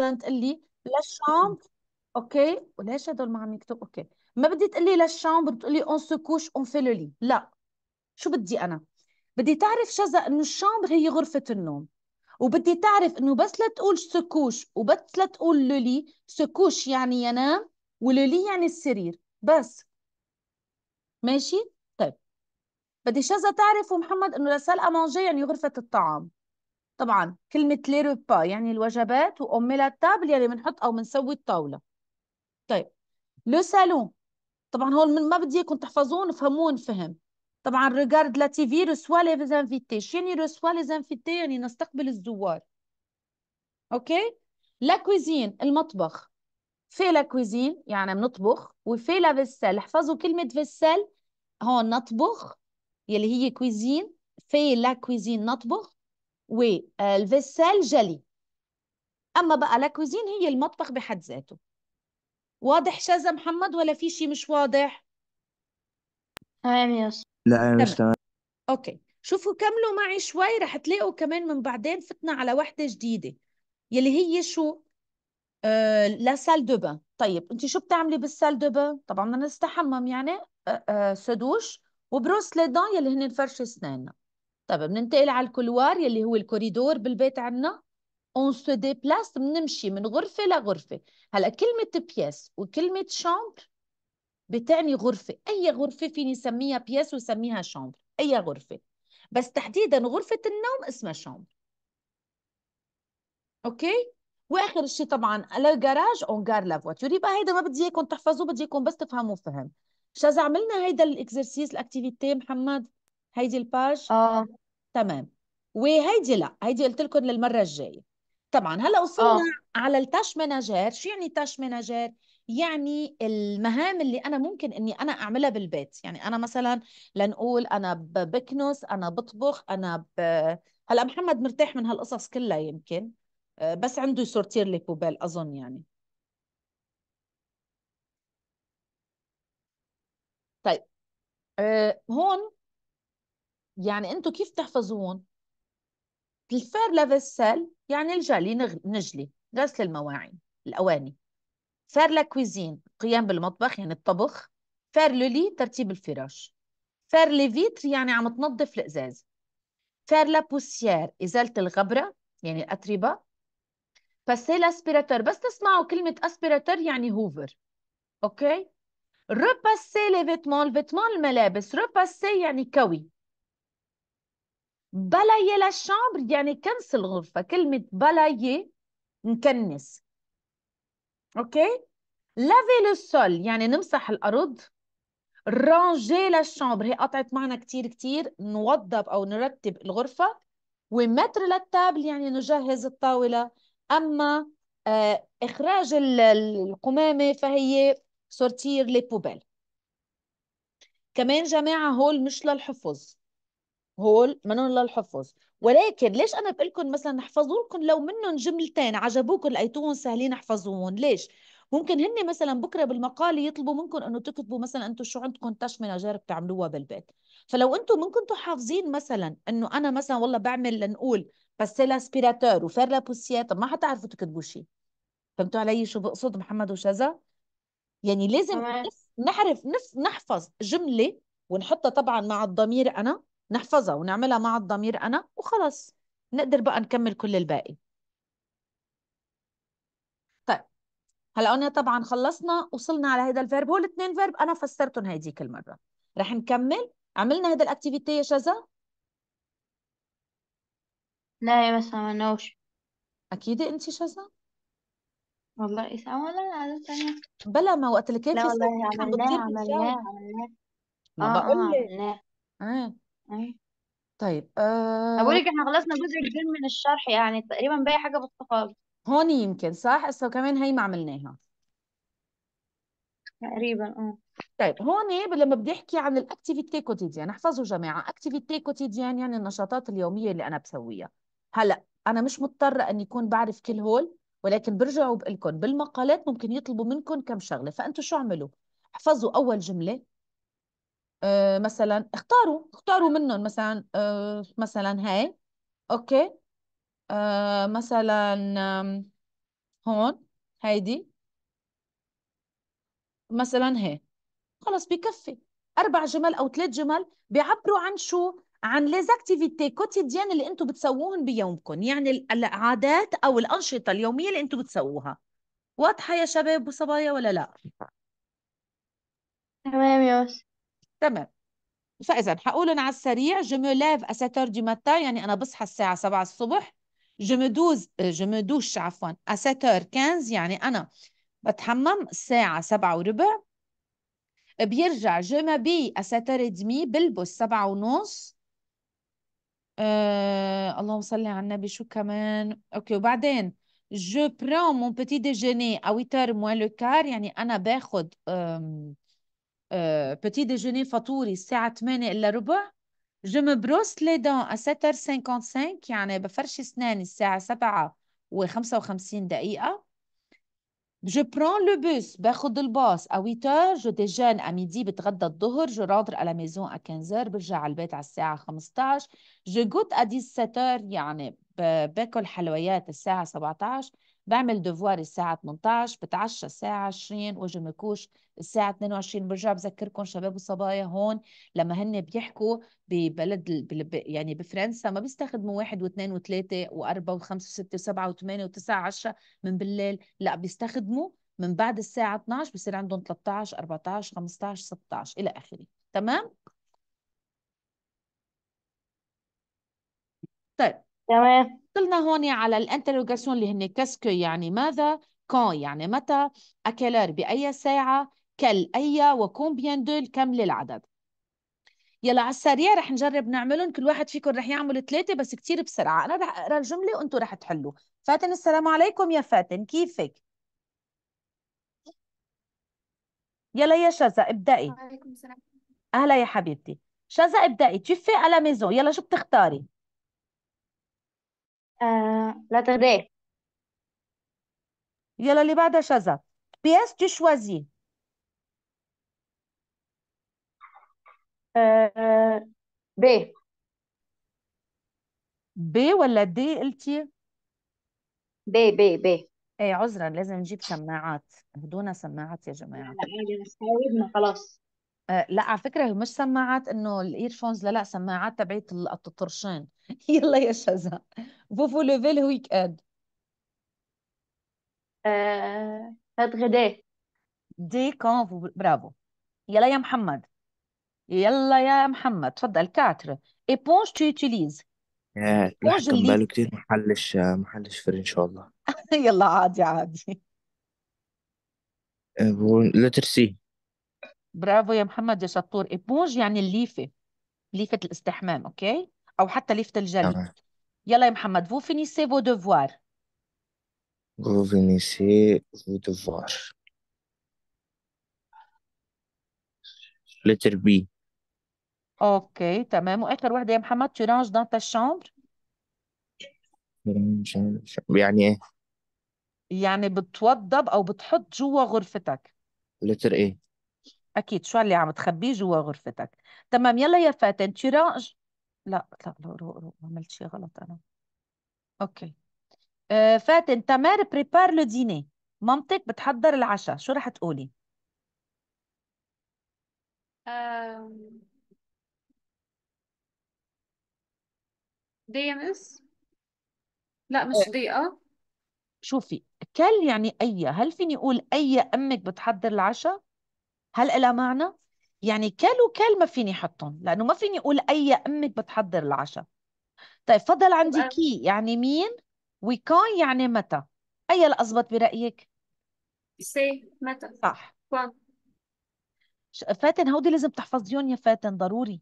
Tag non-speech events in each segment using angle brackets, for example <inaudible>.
مثلا تقول لي لا الشامبر اوكي وليش هدول ما عم يكتب اوكي ما بدي تقول لي لا الشامبر بتقول لي اون سو كوش اون في لو لي لا شو بدي انا بدي تعرف شذا انه الشامبر هي غرفه النوم وبدي تعرف انه بس لا تقول سكوش وبس لا تقول لولي سكوش يعني ينام ولولي يعني السرير بس ماشي طيب بدي شذا تعرف ومحمد انه لسال امانجي يعني غرفه الطعام طبعا كلمة لي روبا يعني الوجبات وأملا تابل يعني بنحط أو بنسوي الطاولة طيب لو سالون طبعا هول ما بدي اياكم تحفظون فهمون فهم طبعا ريغارد لا تي في رسوا لي زانفيتي يعني رسوا لي زانفيتي يعني نستقبل الزوار اوكي لا كويزين المطبخ في لا كويزين يعني بنطبخ وفي لا فيسال احفظوا كلمة فيسال هون نطبخ يلي هي كويزين في لا كويزين نطبخ والفيسال آه، جلي اما بقى لاكوزين هي المطبخ بحد ذاته واضح شاذة محمد ولا في شيء مش واضح تمام يا لا مش تمام اوكي شوفوا كملوا معي شوي رح تلاقوا كمان من بعدين فتنا على وحده جديده يلي هي شو آه لا سال دو بان طيب انت شو بتعملي بالسال دو بان طبعا بدنا نستحمم يعني آه آه سدوش وبروس لي دان يلي هن فرش اسناننا طيب بننتقل على الكولوار يلي هو الكوريدور بالبيت عنا اون سو ديبلاس بنمشي من غرفه لغرفه هلا كلمه بياس وكلمه شامبر بتعني غرفه اي غرفه فيني سميها بياس وسميها شامبر اي غرفه بس تحديدا غرفه النوم اسمها شامبر اوكي واخر شيء طبعا لا جراج اون غار لا فواتور يبقى هيدا ما بدي اياكم تحفظوه بدي اياكم بس تفهموا فهم شاز عملنا هيدا الاكسرسيس الاكتيفيتي محمد هيدي الباج اه تمام وهيدي لا هيدي قلت لكم للمره الجايه طبعا هلا وصلنا آه. على التاش مناجير شو يعني تاش مناجير يعني المهام اللي انا ممكن اني انا اعملها بالبيت يعني انا مثلا لنقول انا بكنس انا بطبخ انا ب... هلا محمد مرتاح من هالقصص كلها يمكن آه، بس عنده سورتير لي بوبال اظن يعني طيب آه، هون يعني انتم كيف تحفظون الفير لافيسيل يعني الجلي نجلي غسل المواعين الاواني فير كويزين قيام بالمطبخ يعني الطبخ فير لولي ترتيب الفراش فير ليفيتر يعني عم تنظف الازاز فير بوسيير ازاله الغبره يعني الاتربه باسي لاسبيراتور بس تسمعوا كلمه اسبيراتور يعني هوفر اوكي ريباسي لي فيتمون الفيتمون الملابس ريباسي يعني كوي لا شامبر يعني كنس الغرفة كلمة بلاي نكنس اوكي لافي لو سول يعني نمسح الارض رانجي شامبر هي قطعت معنا كتير كتير نوضب او نرتب الغرفة ومتر للتابل يعني نجهز الطاولة اما آه اخراج القمامة فهي سورتير لي بوبيل كمان جماعة هول مش للحفظ هول منهم للحفظ ولكن ليش انا بقول لكم مثلا احفظوا لكم لو منهم جملتين عجبوكم لقيتوهم سهلين احفظوهم ليش ممكن هن مثلا بكره بالمقاله يطلبوا منكم انه تكتبوا مثلا انتم شو عندكم تشمنه جارب تعملوها بالبيت فلو انتم من كنتوا حافظين مثلا انه انا مثلا والله بعمل لنقول باسي اسبيراتور وفير لابوسيات ما حتعرفوا تكتبوا شيء فهمتوا علي شو بقصد محمد وشذا يعني لازم نعرف نحفظ جمله ونحطها طبعا مع الضمير انا نحفظها ونعملها مع الضمير أنا وخلص نقدر بقى نكمل كل الباقي طيب هلا قلنا طبعا خلصنا وصلنا على هذا الفيرب هو الاثنين فيرب أنا فسرتهم هيديك المرة رح نكمل عملنا هذا الأكتيفيتي يا شذا لا يا بس ما عملناهوش أكيد أنت شذا والله اسمع ولا عادة تانية بلا ما وقت اللي كان لا في والله عملناه عملناه عملناه ما اه بقول اه لك عملناه آه. أي. أيوة. طيب طب أه... لك احنا خلصنا جزء كبير من الشرح يعني تقريبا باقي حاجة بسيطة خالص يمكن صح هسه كمان هي ما عملناها تقريبا اه طيب هون لما بدي احكي عن الاكتيفيتي كوتيديان احفظوا جماعه اكتيفيتي كوتيديان يعني النشاطات اليوميه اللي انا بسويها هلا انا مش مضطره اني اكون بعرف كل هول ولكن برجع وبقول لكم بالمقالات ممكن يطلبوا منكم كم شغله فانتم شو اعملوا احفظوا اول جمله آه، مثلا اختاروا اختاروا منهم مثلا آه، مثلا هاي اوكي آه، مثلا هون هيدي مثلا هي خلص بكفي اربع جمل او ثلاث جمل بيعبروا عن شو عن ليزاكتيفيتي كوتيديان اللي انتم بتسووهم بيومكم يعني العادات او الانشطه اليوميه اللي انتم بتسووها واضحه يا شباب وصبايا ولا لا تمام يا تمام فاذا هقول على السريع جو مي ليف ا 7 heures ماتا يعني انا بصحى الساعه 7 الصبح جو مي دوز جو مي دوش عفوا à 7h15 يعني انا بتحمم الساعه 7 وربع بيرجع جو مي بي ا 7 h بلبس 7 ونص آه اللهم صل على النبي شو كمان اوكي وبعدين جو برون مون بيتي ديجيني à 8h moins le quart يعني انا باخذ آه بتي آه، ديجوني فطوري الساعة 8 إلا ربع جو مو بروس لي دون ا 55 يعني بفرش اسناني الساعة 7 و55 دقيقة جو برون لو بوس باخذ الباص ا 8 جو ديجان ا ميدي بتغدى الظهر جو رادر ا لا ميزون ا 15 برجع على البيت على الساعة 15 جو غوت ا 17 يعني باكل حلويات الساعة 17 بعمل دفواري الساعة 18 بتعشى الساعة 20 واجي مكوش الساعة 22 برجع بذكركم شباب وصبايا هون لما هن بيحكوا ببلد يعني بفرنسا ما بيستخدموا واحد واثنين وثلاثة وأربعة وخمسة وستة وسبعة وثمانية وتسعة عشرة من بالليل لا بيستخدموا من بعد الساعة 12 بصير عندهم 13 14 15 16 إلى آخره تمام؟ طيب تمام طلنا هون على الانتروغاسيون اللي هن كاسكو يعني ماذا كون يعني متى اكلر باي ساعه كل اي وكومبيان دول كم للعدد يلا على السريع رح نجرب نعملهم كل واحد فيكم رح يعمل ثلاثة بس كتير بسرعة أنا رح أقرأ الجملة وأنتم رح تحلوا فاتن السلام عليكم يا فاتن كيفك؟ يلا يا شذا ابدأي وعليكم السلام أهلا يا حبيبتي شذا ابدأي تشوفي على ميزون يلا شو بتختاري؟ آه، لا la يلا اللي بعدها شذا بيس تو شوازي آه، ب آه، ب ولا دي قلتي ب ب ب اي عذرا لازم نجيب سماعات هدونا سماعات يا جماعة لا انا خلاص آه، لا على فكره مش سماعات انه الايرفونز لا لا سماعات تبعت الطرشين <laughs> يلا يا شذا فوفو ليفل ويك اد آه... هات غدا دي كونفو برافو يلا يا محمد يلا يا محمد تفضل كاتر ايبونج تو يوتيليز ياه ايبونج اللي محلش محلش فر ان شاء الله <laughs> يلا عادي عادي آه، لتر سي برافو يا محمد يا شطور البونج يعني الليفة ليفة الاستحمام أوكي أو حتى ليفة الجلد تمام يلا يا محمد فو فينيسي فو دوفوار Vous finissez vos devoirs. Letter B. أوكي تمام وآخر واحدة يا محمد tu ranges dans ta chambre يعني ايه؟ يعني بتوضب أو بتحط جوا غرفتك letter A. اكيد شو اللي عم تخبيه جوا غرفتك تمام يلا يا فاتن تيراج لا لا رو رو عملت شيء غلط انا اوكي آه فاتن تمار بريبار لو ديني مامتك بتحضر العشاء شو رح تقولي ديمس لا مش ضيقه آه. آه. شوفي كل يعني اي هل فيني اقول اي امك بتحضر العشاء هل إلها معنى؟ يعني كل وكل ما فيني احطهم لانه ما فيني اقول اي امك بتحضر العشاء طيب فضل عندي كي يعني مين وكان يعني متى اي الاضبط برايك سي متى صح فاتن هودي لازم تحفظيهم يا فاتن ضروري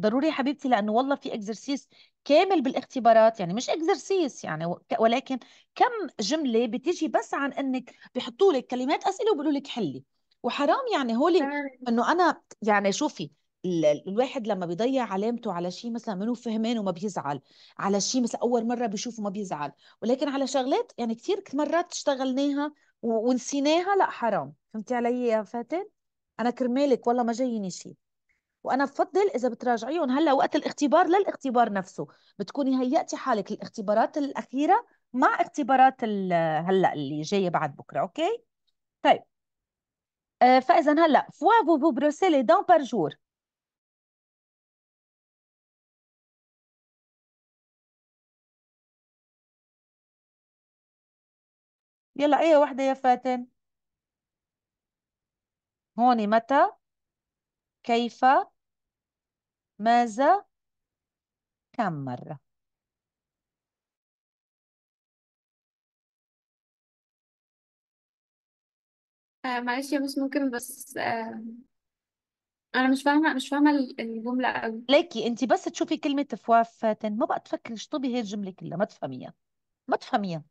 ضروري يا حبيبتي لانه والله في اكزرسيس كامل بالاختبارات يعني مش اكزرسيس يعني ولكن كم جمله بتيجي بس عن انك بيحطوا لك كلمات اسئله وبيقولوا لك حلي وحرام يعني هولي انه انا يعني شوفي الواحد لما بيضيع علامته على شيء مثلا منو فهمان وما بيزعل على شيء مثلا اول مره بيشوفه ما بيزعل ولكن على شغلات يعني كثير مرات اشتغلناها ونسيناها لا حرام فهمتي علي يا فاتن انا كرمالك والله ما جايني شيء وانا بفضل اذا بتراجعيهم هلا وقت الاختبار للاختبار نفسه بتكوني هيأتي حالك للاختبارات الاخيره مع اختبارات هلا اللي جايه بعد بكره اوكي طيب آه، فاذا هلا فوا بروسي بروسيلي دون بار جور يلا اي وحده يا فاتن هون متى كيف ماذا كم مره آه، معلش يا مس ممكن بس آه، انا مش فاهمه مش فاهمه الجمله قوي ليكي انت بس تشوفي كلمة فوا فاتن ما بقى تفكري اشطبي هي الجملة كلها ما تفهميها ما تفهميها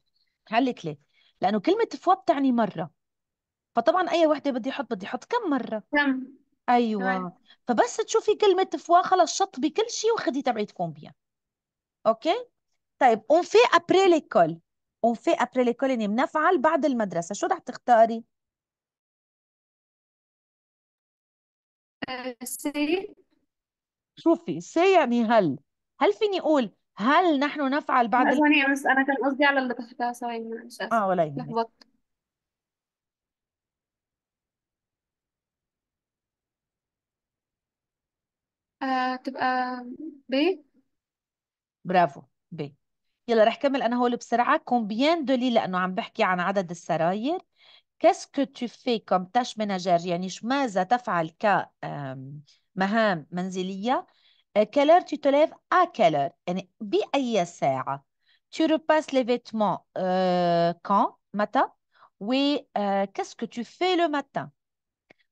هقولك ليه لأنه كلمة فوا بتعني مرة فطبعا أي وحدة بدي أحط بدي أحط كم مرة كم تمام أيوة فبس تشوفي كلمة فوا خلص شطبي كل شيء وخدي تبعيتكم بيها أوكي طيب أون في أبري ليكول أون في أبري ليكول يعني بنفعل بعد المدرسة شو رح تختاري سي شوفي سي يعني هل هل فيني اقول هل نحن نفعل بعد ال... ثانية بس أنا كان قصدي على اللي تحتها ثواني معلش آسف اه ولا يهمك آه تبقى ب برافو بي يلا رح كمل انا هول بسرعه كومبيان دولي لانه عم بحكي عن عدد السراير كاس كو تو في كوم تاش ميناجير يعني ماذا تفعل ك مهام منزليه كالور تو تليف ا كالور يعني باي ساعه تو روباس لي فيتمون كون متى و كاس كو تو في لو ماتان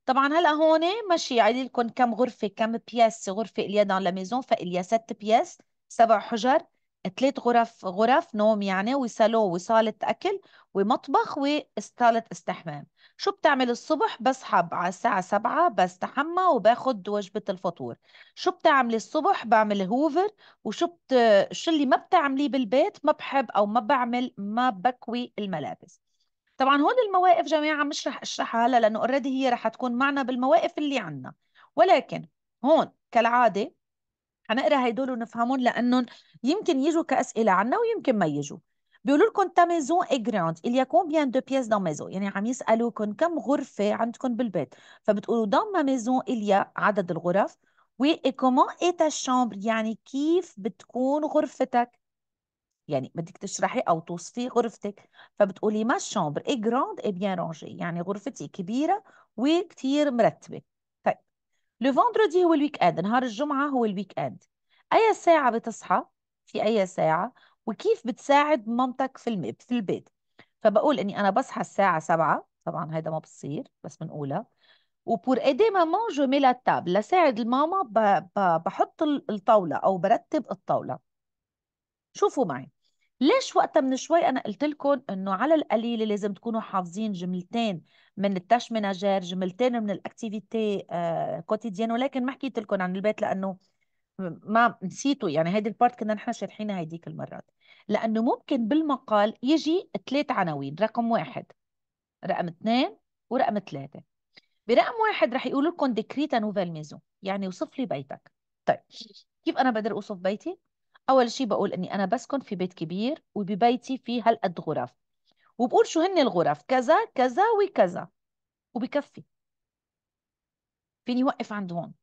طبعا هلا هون ماشي عيد لكم كم غرفه كم بياس غرفه اليا دون لا ميزون فاليا ست بياس سبع حجر ثلاث غرف غرف نوم يعني وصالون وصالة أكل ومطبخ وصالة استحمام شو بتعمل الصبح بصحى على الساعة سبعة بستحمى وباخد وجبة الفطور شو بتعملي الصبح بعمل هوفر وشو بت... شو اللي ما بتعمليه بالبيت ما بحب أو ما بعمل ما بكوي الملابس طبعا هون المواقف جماعة مش رح أشرحها هلا لأنه اوريدي هي رح تكون معنا بالمواقف اللي عنا ولكن هون كالعادة حنقرا هيدول ونفهمهم لانهم يمكن يجوا كاسئله عنا ويمكن ما يجوا بيقولوا لكم تا ميزون اي جراند إليا كومبيان دو بيس دون ميزون؟ يعني عم يسالوكم كم غرفه عندكم بالبيت فبتقولوا دون ما ميزون إليا عدد الغرف وي اي كومون اي تا شامبر؟ يعني كيف بتكون غرفتك يعني بدك تشرحي او توصفي غرفتك فبتقولي ما شامبر اي جراند اي بيان رونجي، يعني غرفتي كبيره وكثير مرتبه لو فوندردي هو الويك اند نهار الجمعة هو الويك اند أي ساعة بتصحى في أي ساعة وكيف بتساعد مامتك في في البيت فبقول إني أنا بصحى الساعة سبعة طبعا هيدا ما بصير بس بنقولها وبور ايدي مامون جو مي لا تاب لساعد الماما بحط الطاولة أو برتب الطاولة شوفوا معي ليش وقتها من شوي انا قلت لكم انه على القليله لازم تكونوا حافظين جملتين من التاش مناجير جملتين من الاكتيفيتي كوتيديان آه، ولكن ما حكيت لكم عن البيت لانه ما نسيتوا يعني هيدي البارت كنا نحن شارحينها هيديك المرات لانه ممكن بالمقال يجي ثلاث عناوين رقم واحد رقم اثنين ورقم ثلاثه برقم واحد رح يقولوا لكم ديكريتا نوفيل ميزون يعني وصف لي بيتك طيب كيف انا بقدر اوصف بيتي أول شيء بقول إني أنا بسكن في بيت كبير وببيتي فيه هالقد غرف وبقول شو هن الغرف كذا كذا وكذا وبكفي فيني وقف عند هون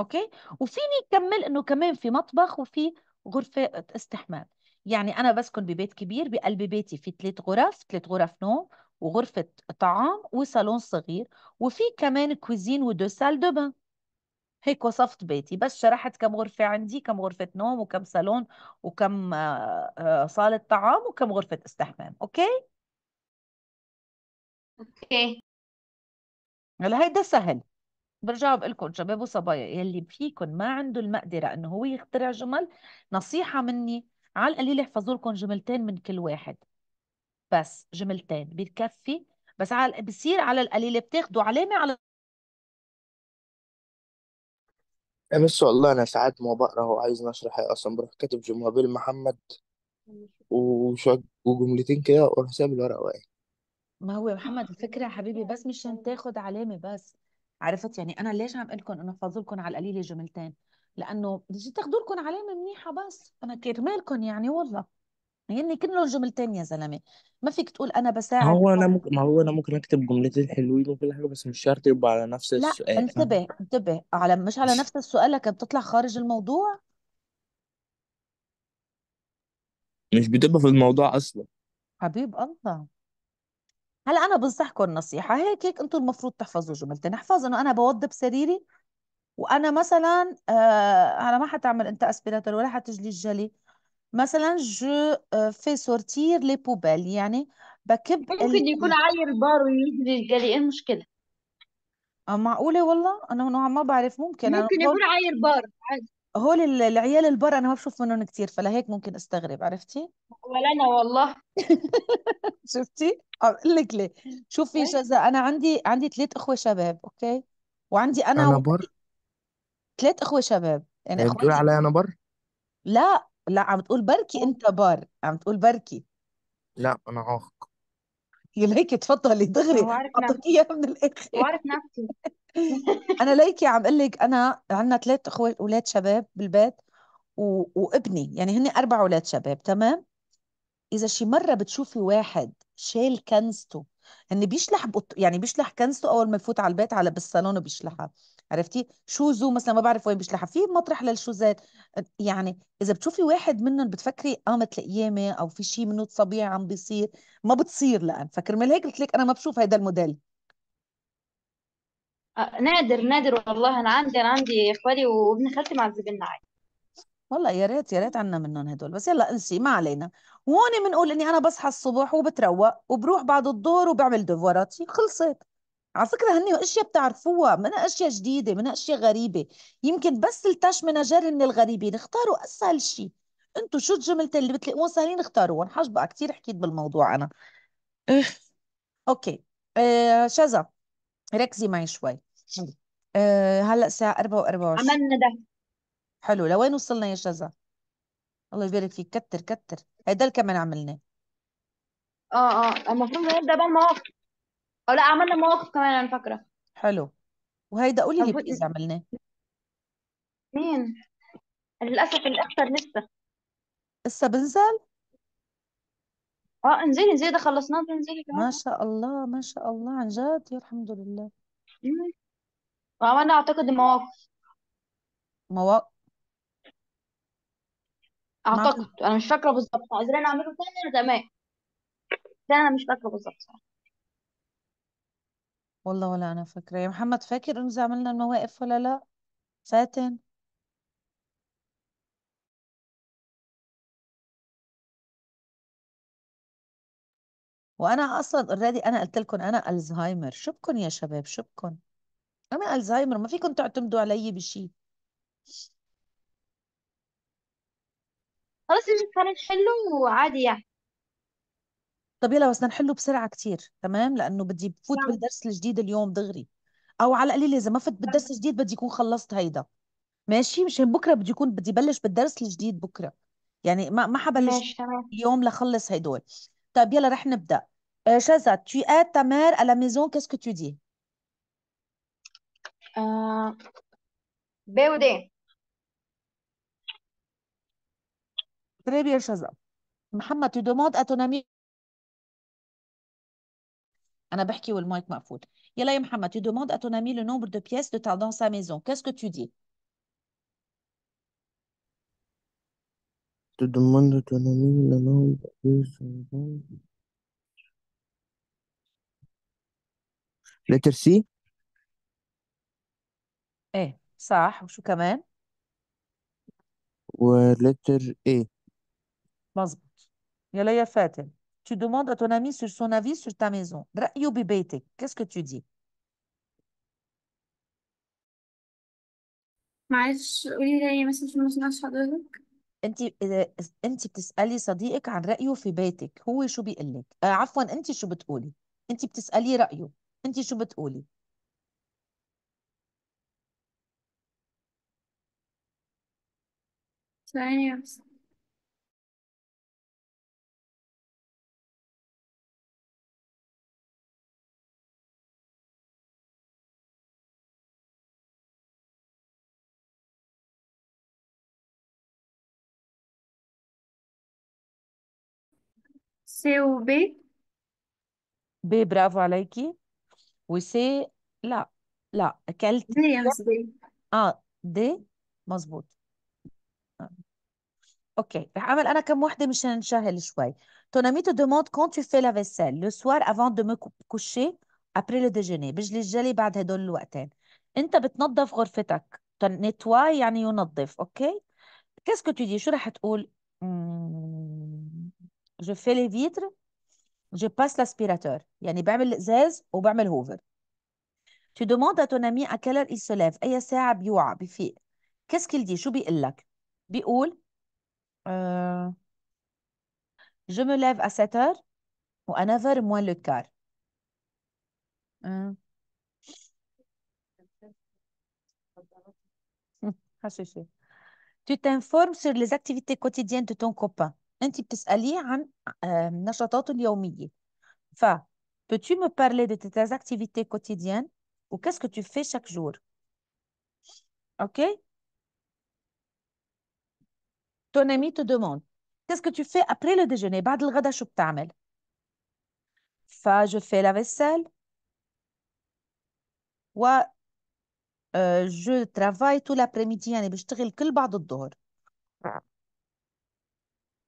أوكي وفيني كمل إنه كمان في مطبخ وفي غرفة استحمام يعني أنا بسكن ببيت كبير بقلب بيتي في ثلاث غرف ثلاث غرف نوم وغرفة طعام وصالون صغير وفي كمان كوزين ودو سال دو بان هيك وصفت بيتي بس شرحت كم غرفة عندي كم غرفة نوم وكم صالون وكم آه، آه، صالة طعام وكم غرفة استحمام أوكي؟ أوكي هلا هيدا سهل بقول لكم شباب وصبايا يلي فيكم ما عنده المقدرة إنه هو يخترع جمل نصيحة مني على القليل احفظوا لكم جملتين من كل واحد بس جملتين بكفي بس على بصير على القليل بتاخذوا علامة على يا بس والله انا ساعات ما بقرا هو عايز اصلا بروح كاتب جمله محمد وشوية وجملتين كده واروح سايب الورقه واقع ما هو يا محمد الفكرة يا حبيبي بس مش عشان تاخد علامة بس عرفت يعني أنا ليش عم لكم إنه فاضلكم على القليلة جملتين لأنه بدي تاخذوا لكم علامة منيحة بس أنا كرمالكم يعني والله يعني كلهم جملتين يا زلمه ما فيك تقول انا ما بساعد هو انا ممكن ما هو انا ممكن اكتب جملتين حلوين وكل حاجه بس مش شرط يبقى على نفس لا السؤال انتبه انتبه على مش على نفس السؤال لكن بتطلع خارج الموضوع مش بتبقى في الموضوع اصلا حبيب الله هلا انا بنصحكم نصيحه هيك هيك انتم المفروض تحفظوا جملتين احفظ انه انا بوضب سريري وانا مثلا آه انا ما حتعمل انت اسبيراتور ولا حتجلي الجلي مثلا جو في سورتير لي بوبال يعني بكب ممكن يكون عاير بار ويجري الجري ايه المشكلة آه، معقولة والله أنا نوعا ما بعرف ممكن ممكن هول يكون عاير بار عادي هول العيال البر أنا ما بشوف منهم كثير فلهيك ممكن أستغرب عرفتي ولا أنا والله <laughs> شفتي آه، أقول لك ليه شوفي أيوة. شذا أنا عندي عندي ثلاث إخوة شباب أوكي وعندي أنا أنا بر ثلاث إخوة شباب يعني هي بتقول إخواتي عليا أنا بر لا لا عم تقول بركي انت بار عم تقول بركي لا انا عاق ليكي تفضلي دغري وعارف اعطيك اياها من الاخر وعارف نفسي <laughs> انا ليكي عم اقول لك انا عندنا ثلاث اخوه اولاد شباب بالبيت و... وابني يعني هن اربع اولاد شباب تمام اذا شي مره بتشوفي واحد شال كنزته ان بيشلح بط... يعني بيشلح كنزته اول ما يفوت على البيت على بالصالون وبيشلحها عرفتي شوزو مثلا ما بعرف وين بيشلحها في مطرح للشوزات يعني اذا بتشوفي واحد منهم بتفكري آه قامت لقيامه او في شيء منه طبيعي عم بيصير ما بتصير لان فكرمال هيك قلت لك انا ما بشوف هيدا الموديل آه، نادر نادر والله انا عندي انا عندي اخوالي وابن خالتي معذبين عادي والله يا ريت يا ريت عنا منهم هدول بس يلا انسي ما علينا هون بنقول اني انا بصحى الصبح وبتروق وبروح بعد الظهر وبعمل دفوراتي خلصت على فكرة هن اشياء بتعرفوها منها اشياء جديدة منها اشياء غريبة يمكن بس التاش منجر من الغريبين اختاروا اسهل شيء انتم شو الجملتين اللي بتلاقوهم سهلين اختاروهم حاج بقى كثير حكيت بالموضوع انا إيه. اوكي آه شذا ركزي معي شوي آه هلا الساعة 4 و24 عملنا ده حلو لوين وصلنا يا شذا؟ الله يبارك فيك كتر كتر هيدا اللي كمان عملناه اه اه المفروض نبدا بقى المواقف او لا عملنا مواقف كمان انا فاكره حلو وهيدا قولي لي بليز عملناه مين للاسف الاكثر لسه لسه بنزل اه انزلي انزلي ده خلصناه انزلي انزلي كمان ما شاء الله ما شاء الله عن جد يا الحمد لله وعملنا اعتقد مواقف مواقف اعتقد انا مش فاكره بالظبط عايزين نعمله تاني تمام ده انا مش فاكره بالظبط والله ولا انا فاكره يا محمد فاكر انه عملنا المواقف ولا لا فاتن وانا اصلا اوريدي انا قلت لكم انا الزهايمر شبكن يا شباب شبكن انا الزهايمر ما فيكم تعتمدوا علي بشيء خلاص يا نحله وعادي يعني طب يلا بس نحله بسرعه كتير تمام لانه بدي بفوت نعم بالدرس الجديد اليوم دغري او على القليل اذا ما فت بالدرس الجديد بدي يكون خلصت هيدا ماشي مشان بكره بدي يكون بدي بلش بالدرس الجديد بكره يعني ما ما حبلش ماشي تمام اليوم لخلص هدول طيب يلا رح نبدا euh، شازا تي tu aides ta mère à la maison, qu'est-ce que tu dis؟ آه، بودين Très bien, Shazam. Mohamed, tu demandes à ton ami. أنا بحكي avec ma faute. يا Mohamed, tu demandes à ton ami le nombre de pièces de ta dans sa maison. Qu'est-ce que tu dis? Tu demandes à ton ami le nombre de pièces de ta Lettre C eh, Ça, suis quand même. كمان؟ Lettre A مظبوط يلا يا فاتن tu demandes à ton ami sur son avis sur ta maison رأيه ببيتك qu'est-ce que tu dis معلش قولي لي مثلا في المسمعش حضرتك انت آه، انت بتسالي صديقك عن رايه في بيتك هو شو بيقول لك آه عفوا انت شو بتقولي انت بتسالي رايه انت شو بتقولي ثانية سي وبي ب برافو عليكي وسي لا لا اكلت دي يا دي اه مظبوط اوكي رح اعمل انا كم وحده مشان نسهل شوي تونامي دوموند كون تو في لا فيسيل لو سوار افون دو مو كوشي ابري لو ديجيني بجلي الجلي بعد هدول الوقتين انت بتنظف غرفتك نتواي يعني ينظف اوكي كيسكو تو دي شو رح تقول مم. Hmm. Je fais les vitres, je passe l'aspirateur. Tu demandes à ton ami à quelle heure il se lève. Qu'est-ce qu'il dit? Je me lève à 7 heures ou à 9 heures moins le quart. Hein؟ <laughs> ah, tu t'informes sur les activités quotidiennes de ton copain. انت peux-tu me parler de tes activités quotidiennes ou qu'est-ce que tu fais chaque jour OK ton ami te demande qu'est-ce que tu fais après le déjeuner بعد الغداء شو Fa, je fais la vaisselle و je travaille tout l'après-midi يعني بشتغل كل بعد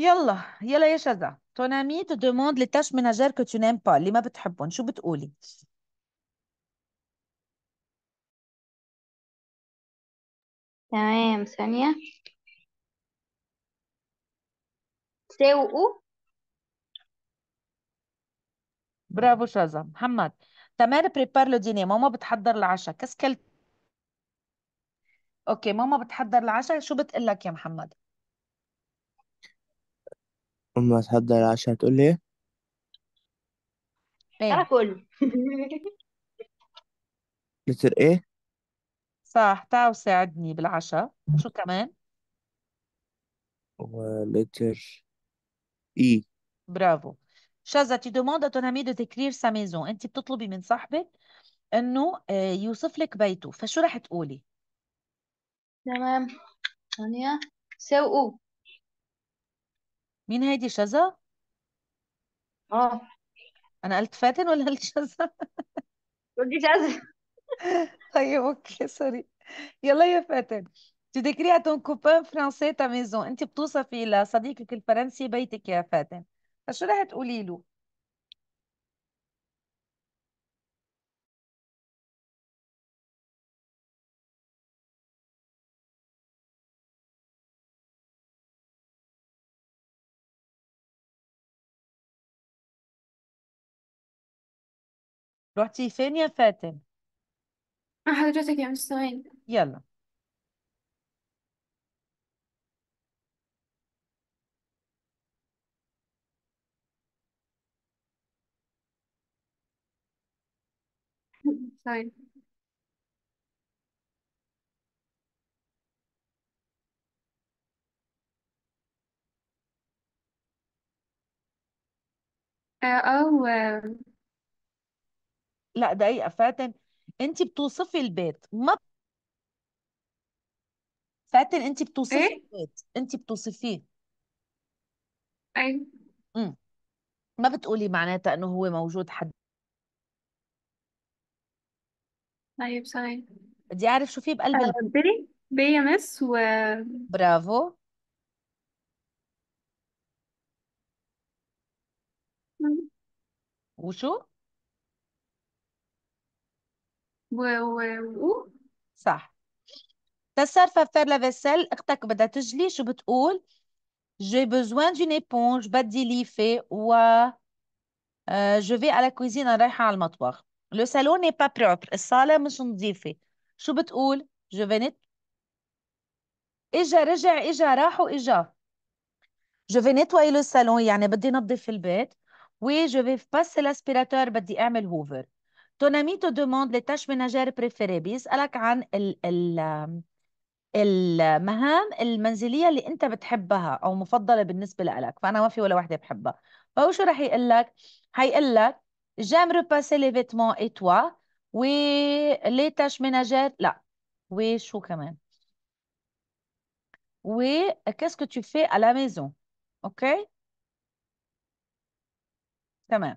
يلا يلا يا شذا تونامي تو دوموند لي تاش مناجير كو que tu اللي ما بتحبهم شو بتقولي؟ تمام ثانية سوقوا برافو شذا محمد تمام بريبار لو ديني ماما بتحضر العشاء كسكل اوكي ماما بتحضر العشاء شو بتقول لك يا محمد؟ أمي تحضر العشاء هتقول لي إيه؟ ايه اكل متر <laughs> إيه؟ صح تعال وساعدني بالعشاء وشو كمان ولتر إي برافو شازا تي دوموند ا تون امي دو تكرير سا ميزون انت بتطلبي من صاحبك انه آه، يوصف لك بيته فشو رح تقولي تمام ثانية سوقوا مين هادي شذا؟ اه انا قلت فاتن ولا قلت شذا؟ قلتي شاذة <laughs> طيب اوكي سوري يلا يا فاتن Tu décris à ton copain français ta maison. انت بتوصفي لصديقك الفرنسي بيتك يا فاتن. فشو رح تقولي له؟ رحتي فين يا فاتن مع حضرتك يا مستر ثواني يلا ثواني <laughs> طيب. اه آه، لا دقيقة فاتن انت بتوصفي البيت ما فاتن انت بتوصفي ايه البيت انت بتوصفيه ايوه امم ما بتقولي معناتها انه هو موجود حد طيب ثواني بدي اعرف شو في بقلب آه، بي بي يا مس و برافو وشو و و و صح تصرف فار لا فيسيل اختك بدها تجلي شو بتقول جي بوزوان دون ايبونج بدي ليفي و جو في على كوزين رايحه على المطبخ لو سالون با بروبر الصاله مش نظيفه شو بتقول جو فينيت اجا رجع اجا راح واجا جو في نتوي لو سالون يعني بدي نظف البيت وي جو في باس الاسبيراتور بدي اعمل هوفر Ton ami te demande les tâches ménagères préférées بيسألك عن ال المهام المنزلية اللي أنت بتحبها أو مفضلة بالنسبة لك فأنا ما في ولا واحدة بحبها فهو شو رح يقول لك؟ حيقول لك جام ريباسي لي فيتمون اي توا و لي تاش ميناجير لا وشو كمان؟ و كاسكو تو في tu fais أوكي؟ تمام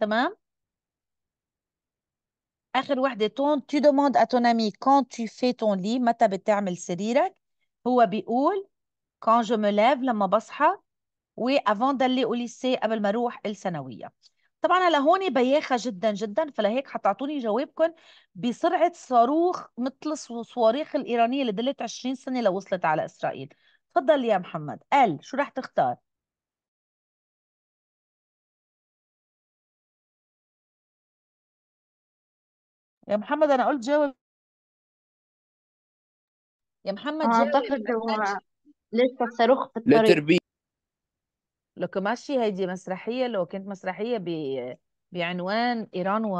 تمام اخر وحده تون تي دوموند اتونامي كون تي في تون لي متى بتعمل سريرك هو بيقول كون جو me لما بصحى وي افون d'aller au lycée قبل ما اروح الثانويه طبعا هلا هون بياخه جدا جدا فلهيك حتعطوني جوابكم بسرعه صاروخ مثل الصواريخ الايرانيه اللي دلت 20 سنه لوصلت على اسرائيل تفضل يا محمد قال شو رح تختار يا محمد انا قلت جاوب يا محمد جاوب أعتقد هو لسه الصاروخ في الطريق لتر بي ماشي هيدي مسرحية لو كانت مسرحية ب... بعنوان إيران و...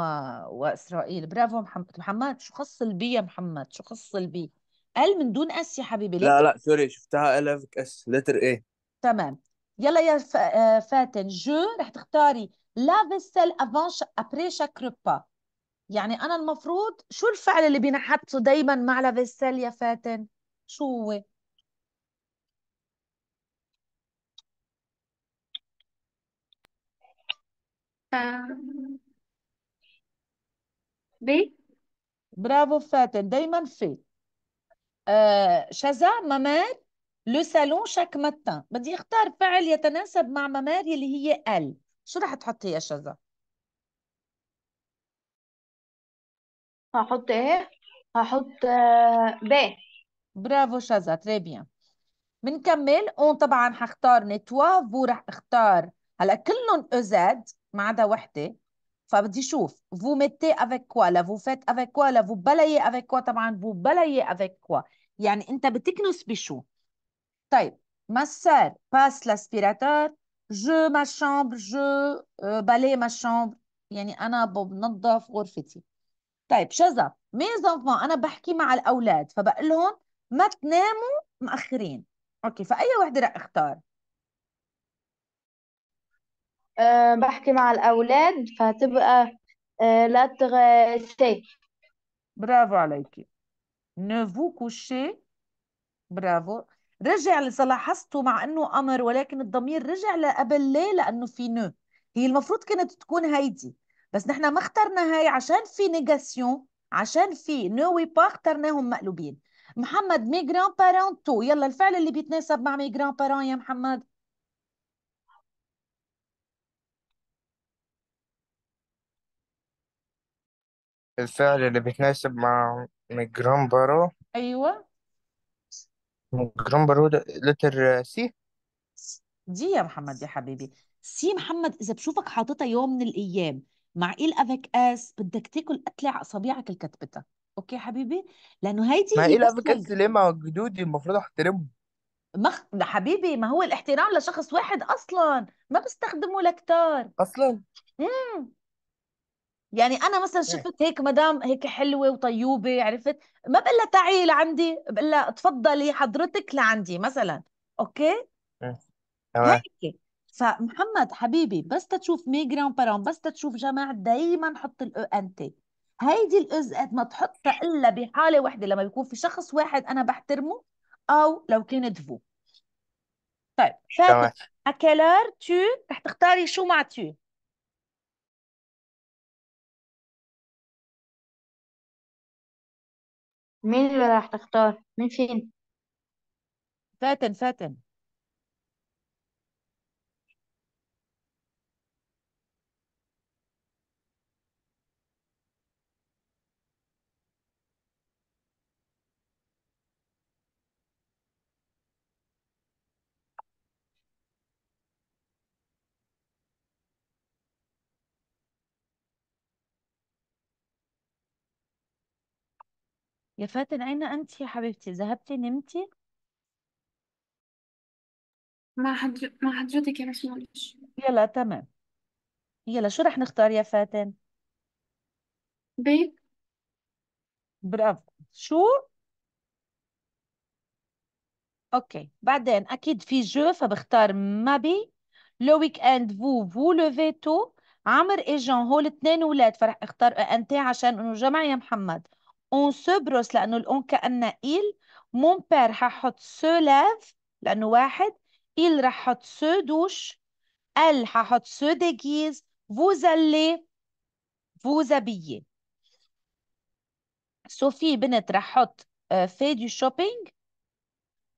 وإسرائيل برافو محمد محمد شو خص البي يا محمد شو خص البي قال من دون اس يا حبيبي لا لا سوري شفتها الفك اس لتر اي تمام يلا يا ف... آه، فاتن جو رح تختاري لا فيسل افون ابري شاك روبا يعني أنا المفروض شو الفعل اللي بينحطه دايما مع لافيسيل يا فاتن شو هو ب آه. بي برافو فاتن دايما في آه شازا ممار لو سالون شاك ماتان بدي اختار فعل يتناسب مع ممار اللي هي ال شو رح تحطي يا شذا؟ هحط ايه هحط آه، ب برافو شازا تري بيان بنكمل اون طبعا حختار نتوا فو رح اختار هلا كلهم اوزاد ما عدا وحده فبدي شوف فو ميتي افيك كوا لا فو فيت افيك كوا لا فو بلاي افيك كوا طبعا فو بلاي افيك كوا يعني انت بتكنس بشو طيب ما سير باس لاسبيراتور جو ما شامبر جو بالي ما شامبر يعني انا بنظف غرفتي طيب شذا ميز انفون انا بحكي مع الاولاد فبقول لهم ما تناموا مأخرين اوكي فاي وحده رح اختار أه بحكي مع الأولاد فتبقى أه، لا تغشي برافو عليكي نوفو كوشي برافو رجع لصلاحظته مع انه امر ولكن الضمير رجع لقبل ليه لانه في نو هي المفروض كانت تكون هيدي بس نحن ما اخترنا هاي عشان في نيجاسيون عشان في نوي با اخترناهم مقلوبين محمد مي جران بارون تو يلا الفعل اللي بيتناسب مع مي جران بارون يا محمد الفعل اللي بيتناسب مع مي جران بارو ايوه مي جران بارو ده لتر سي دي يا محمد يا حبيبي سي محمد اذا بشوفك حاططها يوم من الايام مع إيه الافك اس بدك تاكل قتلة على أصابعك الكتبتة أوكي حبيبي لأنه هيدي ما إيه هي ايه الافك اس ليه مع جدودي المفروض احترمهم مخ... حبيبي ما هو الاحترام لشخص واحد أصلا ما بستخدمه لكتار اصلا امم يعني انا مثلا إيه. شفت هيك مدام هيك حلوه وطيوبه عرفت ما بقول لها تعي لعندي بقول لها تفضلي حضرتك لعندي مثلا اوكي تمام هيك فمحمد حبيبي بس تشوف مي جران بارون بس تشوف جماعة دايما حط الأو أن تي هيدي الأز قد ما تحطها إلا بحالة واحدة لما بيكون في شخص واحد أنا بحترمه أو لو كان دفو طيب فاتن أكلار تو رح تختاري شو مع تو مين اللي راح تختار؟ مين فين؟ فاتن فاتن يا فاتن أين أنت يا حبيبتي ذهبتي نمتي مع حضر... مع حضرتك يا باشمهندس يلا تمام يلا شو رح نختار يا فاتن بيت برافو شو أوكي بعدين أكيد في جو فبختار مابي لو ويك أند فو فو تو عمر إجان هول اتنين ولاد فرح اختار أنت عشان إنه جمع يا محمد اون سبروس لانه الاون كانها ايل مون بير ححط سو لاف لانه واحد ايل رح حط سو دوش ال ححط سو ديغيز vous allez vous سوفي بنت رح حط في دي شوبينج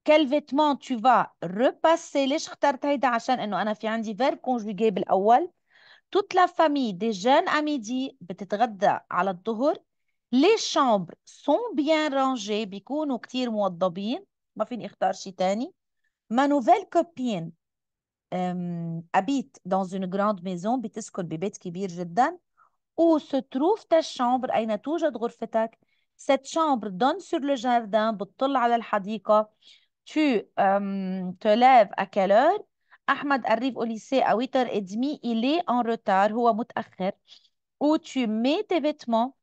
كل فيتمون تو فا ريباسي ليش اخترت هيدا عشان انه انا في عندي فيرب كونجوغي بالاول توت لا فامي دي à اميدي بتتغدى على الظهر Les chambres sont bien rangées, beaucoup de tiroirs modérés. Ma fille a choisi une autre. Ma nouvelle copine euh, habite dans une grande maison, bitesse kord babet kibir jeddan, où se trouve ta chambre. Aïna toujours d'orfetak. Cette chambre donne sur le jardin. Bout tall al Tu euh, te lèves à quelle heure? Ahmed arrive au lycée à huit heures et demie. Il est en retard. Houa mut akher. Où tu mets tes vêtements?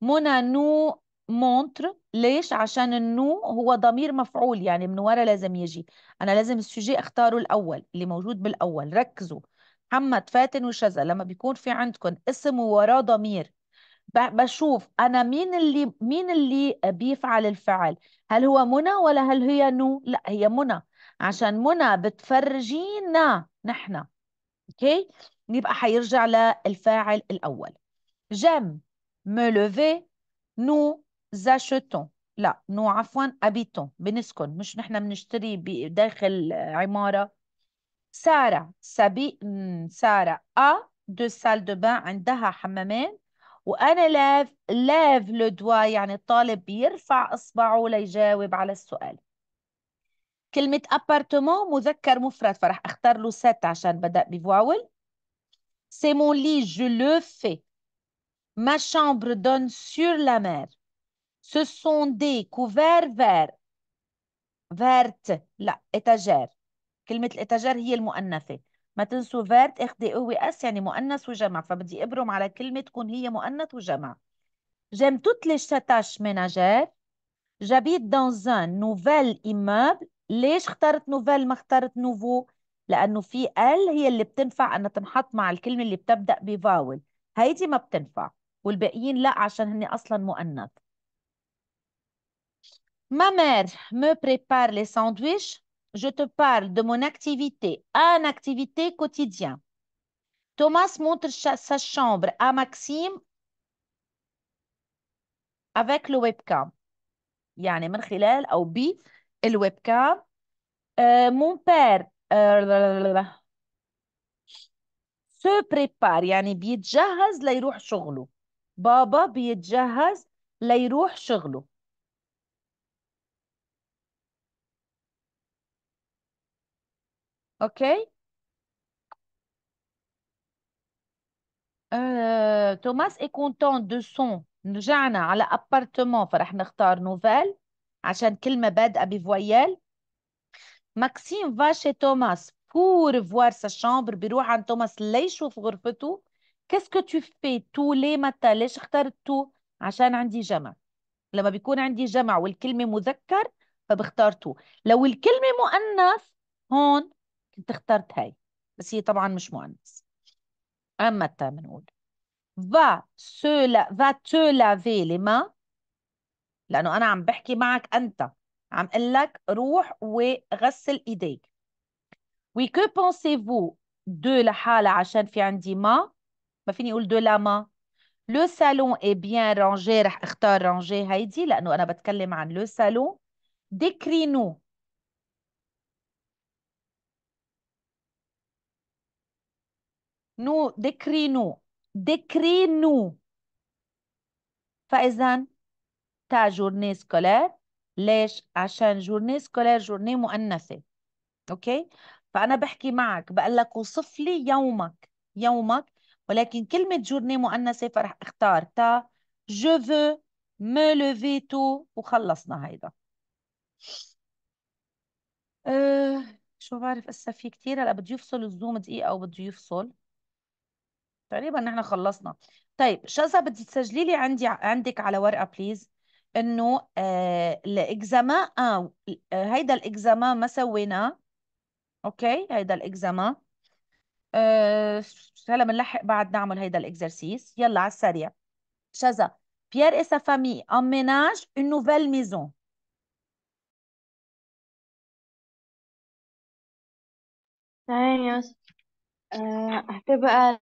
منى نو مونتر ليش عشان النو هو ضمير مفعول يعني من ورا لازم يجي انا لازم السوجي اختاره الاول اللي موجود بالاول ركزوا محمد فاتن وشذا لما بيكون في عندكم اسم ووراه ضمير بشوف انا مين اللي مين اللي بيفعل الفعل هل هو منى ولا هل هي نو لا هي منى عشان منى بتفرجينا نحن اوكي يبقى حيرجع للفاعل الاول جم me lever nous achetons لا نو عفوا ابيتون بنسكن مش نحن بنشتري داخل عمارة سارة سبي سارة ا دو سال دو بان عندها حمامين وانا لاف لاف لو دوا يعني الطالب بيرفع اصبعه ليجاوب على السؤال كلمة ابارتمون مذكر مفرد فراح اختار له ست عشان بدأ بفواول سي مون لي جو لو في Ma chambre donne sur la mer. Ce sont des couverts verts. فيرت لا اتاجير كلمة الاتاجير هي المؤنثة ما تنسوا فيرت اخدي أوي اس يعني مؤنث وجمع فبدي ابرم على كلمة تكون هي مؤنث وجمع جيم توت لي شتاش ميناجير جابيت دانز ان نوفيل إيمابل ليش اخترت نوفيل ما اخترت نوفو لانه في ال هي اللي بتنفع انها تنحط مع الكلمة اللي بتبدا بفاول هيدي ما بتنفع Ma mère me prépare les sandwichs. Je te parle de mon activité, un activité quotidienne. Thomas montre sa chambre à Maxime avec le webcam. يعني من خلال le ب le webcam. Euh, mon père euh, se prépare يعني بيتجهز بابا بيتجهز ليروح شغله اوكي توماس اي كونتون دو سون رجعنا على ابارتمون فرح نختار نوفيل عشان كلمة بادئة بفويال ماكسيم فاشي توماس بور فوار سا شامبر بيروح عند توماس ليشوف غرفته كاسكو تو في تو ليه متى ليش اخترت تو عشان عندي جمع لما بيكون عندي جمع والكلمه مذكر فبختار تو لو الكلمه مؤنث هون كنت اخترت هاي بس هي طبعا مش مؤنث اما متى بنقول فا سو لا va te laver ما لانه انا عم بحكي معك انت عم اقول لك روح وغسل ايديك وي كو بونسيفو دو لحالها عشان في عندي ما ما فيني اقول دو لا ما لو سالون اي بيان رانجي رح اختار رانجي هيدي لانه انا بتكلم عن لو سالون ديكرينو نو ديكرينو ديكرينو فاذا تا جورني سكولير ليش عشان جورني سكولير جورني مؤنثه اوكي فانا بحكي معك بقول لك وصف لي يومك يومك ولكن كلمة جورني مؤنثة فرح اختار تا جو فو مو لوفي تو وخلصنا هيدا أه شو بعرف اسا في كثير هلا بده يفصل الزوم دقيقة أو بده يفصل تقريبا نحن خلصنا طيب شازا بدي تسجلي لي عندي عندك على ورقة بليز انه آه الاكزاما اه هيدا الاكزاما ما سويناه اوكي هيدا الاكزاما أه هلا بنلحق بعد نعمل هيدا الاكزرسيس يلا على السريع شذا بيير et sa famille امناج une nouvelle maison ثواني بس آه، هتبقى